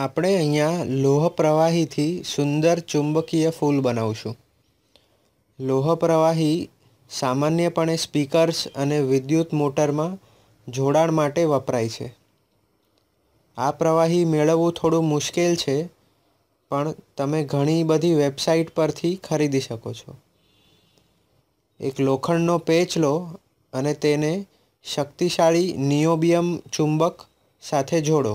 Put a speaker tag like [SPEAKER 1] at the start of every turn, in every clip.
[SPEAKER 1] આપણે અહીંયા લોહ પ્રવાહીથી સુંદર ચુંબકીય ફૂલ બનાવશું લોહ પ્રવાહી સામાન્યપણે સ્પીકર્સ અને વિદ્યુત મોટરમાં જોડાણ માટે વપરાય છે આ પ્રવાહી મેળવવું થોડું મુશ્કેલ છે પણ તમે ઘણી બધી વેબસાઇટ પરથી ખરીદી શકો છો એક લોખંડનો પેચ લો અને તેને શક્તિશાળી નિયોબિયમ ચુંબક સાથે જોડો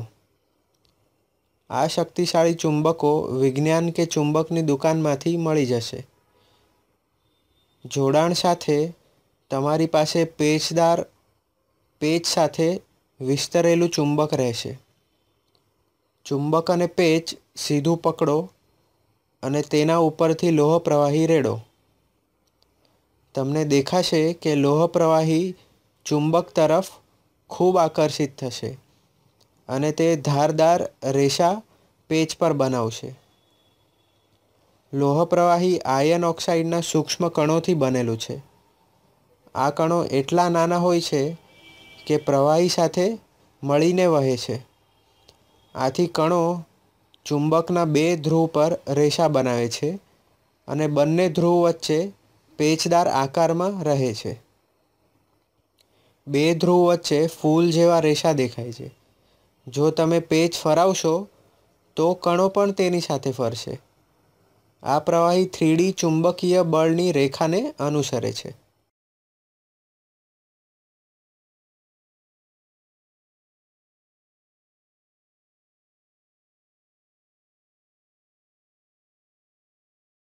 [SPEAKER 1] આ શક્તિશાળી ચુંબકો વિજ્ઞાન કે ચુંબકની દુકાનમાંથી મળી જશે જોડાણ સાથે તમારી પાસે પેચદાર પેચ સાથે વિસ્તરેલું ચુંબક રહેશે ચુંબક અને પેચ સીધું પકડો અને તેના ઉપરથી લોહ પ્રવાહી રેડો તમને દેખાશે કે લોહ પ્રવાહી ચુંબક તરફ ખૂબ આકર્ષિત થશે અને તે ધારદાર રેસા પેચ પર બનાવશે લોહ પ્રવાહી આયર્ન ઓક્સાઇડના સૂક્ષ્મ કણોથી બનેલું છે આ કણો એટલા નાના હોય છે કે પ્રવાહી સાથે મળીને વહે છે આથી કણો ચુંબકના બે ધ્રુવ પર રેસા બનાવે છે અને બંને ધ્રુવ વચ્ચે પેચદાર આકારમાં રહે છે બે ધ્રુવ વચ્ચે ફૂલ જેવા રેશા દેખાય છે જો તમે પેચ ફરાવશો તો કણો પણ તેની સાથે ફરશે આ પ્રવાહી થ્રીડી ચુંબકીય બળની રેખાને અનુસરે છે